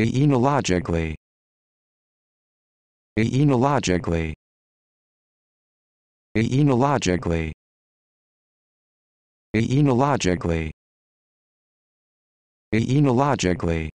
Enologically. Enologically. Enologically. Enologically. Enologically.